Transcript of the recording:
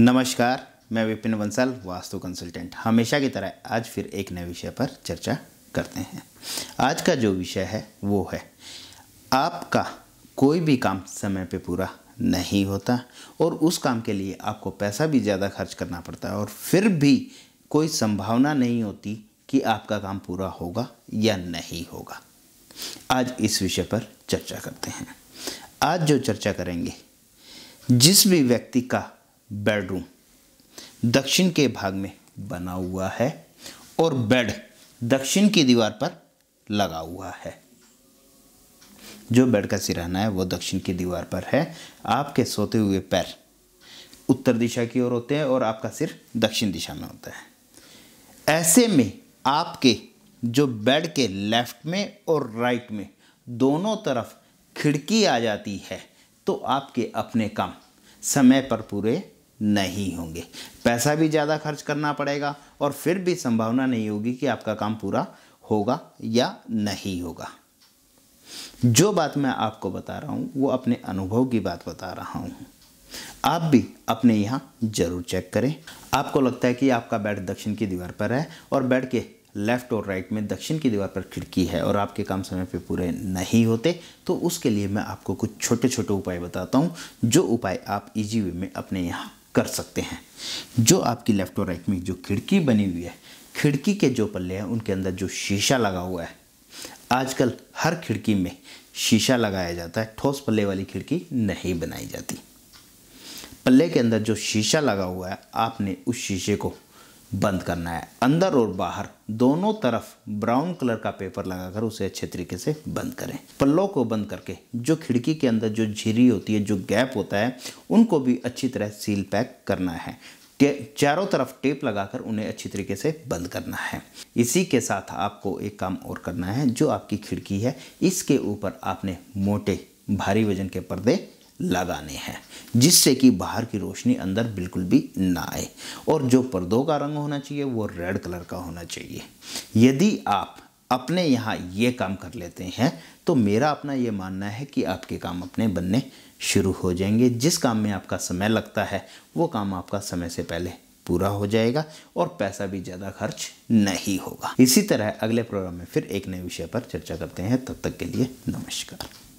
नमस्कार मैं विपिन बंसल वास्तु कंसल्टेंट हमेशा की तरह आज फिर एक नए विषय पर चर्चा करते हैं आज का जो विषय है वो है आपका कोई भी काम समय पे पूरा नहीं होता और उस काम के लिए आपको पैसा भी ज़्यादा खर्च करना पड़ता है और फिर भी कोई संभावना नहीं होती कि आपका काम पूरा होगा या नहीं होगा आज इस विषय पर चर्चा करते हैं आज जो चर्चा करेंगे जिस भी व्यक्ति का बेडरूम दक्षिण के भाग में बना हुआ है और बेड दक्षिण की दीवार पर लगा हुआ है जो बेड का सिराना है वो दक्षिण की दीवार पर है आपके सोते हुए पैर उत्तर दिशा की ओर होते हैं और आपका सिर दक्षिण दिशा में होता है ऐसे में आपके जो बेड के लेफ्ट में और राइट में दोनों तरफ खिड़की आ जाती है तो आपके अपने काम समय पर पूरे नहीं होंगे पैसा भी ज़्यादा खर्च करना पड़ेगा और फिर भी संभावना नहीं होगी कि आपका काम पूरा होगा या नहीं होगा जो बात मैं आपको बता रहा हूँ वो अपने अनुभव की बात बता रहा हूँ आप भी अपने यहाँ ज़रूर चेक करें आपको लगता है कि आपका बेड दक्षिण की दीवार पर है और बेड के लेफ़्ट और राइट में दक्षिण की दीवार पर खिड़की है और आपके काम समय पे पूरे नहीं होते तो उसके लिए मैं आपको कुछ छोटे छोटे उपाय बताता हूँ जो उपाय आप इजी वे में अपने यहाँ कर सकते हैं जो आपकी लेफ्ट और राइट में जो खिड़की बनी हुई है खिड़की के जो पल्ले हैं उनके अंदर जो शीशा लगा हुआ है आजकल हर खिड़की में शीशा लगाया जाता है ठोस पल्ले वाली खिड़की नहीं बनाई जाती पल्ले के अंदर जो शीशा लगा हुआ है आपने उस शीशे को बंद करना है अंदर और बाहर दोनों तरफ ब्राउन कलर का पेपर लगाकर उसे अच्छे तरीके से बंद करें पल्लों को बंद करके जो खिड़की के अंदर जो झिरी होती है जो गैप होता है उनको भी अच्छी तरह सील पैक करना है चारों तरफ टेप लगाकर उन्हें अच्छी तरीके से बंद करना है इसी के साथ आपको एक काम और करना है जो आपकी खिड़की है इसके ऊपर आपने मोटे भारी वजन के पर्दे लगाने हैं जिससे कि बाहर की रोशनी अंदर बिल्कुल भी ना आए और जो पर्दों का रंग होना चाहिए वो रेड कलर का होना चाहिए यदि आप अपने यहाँ ये काम कर लेते हैं तो मेरा अपना ये मानना है कि आपके काम अपने बनने शुरू हो जाएंगे जिस काम में आपका समय लगता है वो काम आपका समय से पहले पूरा हो जाएगा और पैसा भी ज़्यादा खर्च नहीं होगा इसी तरह अगले प्रोग्राम में फिर एक नए विषय पर चर्चा करते हैं तब तक के लिए नमस्कार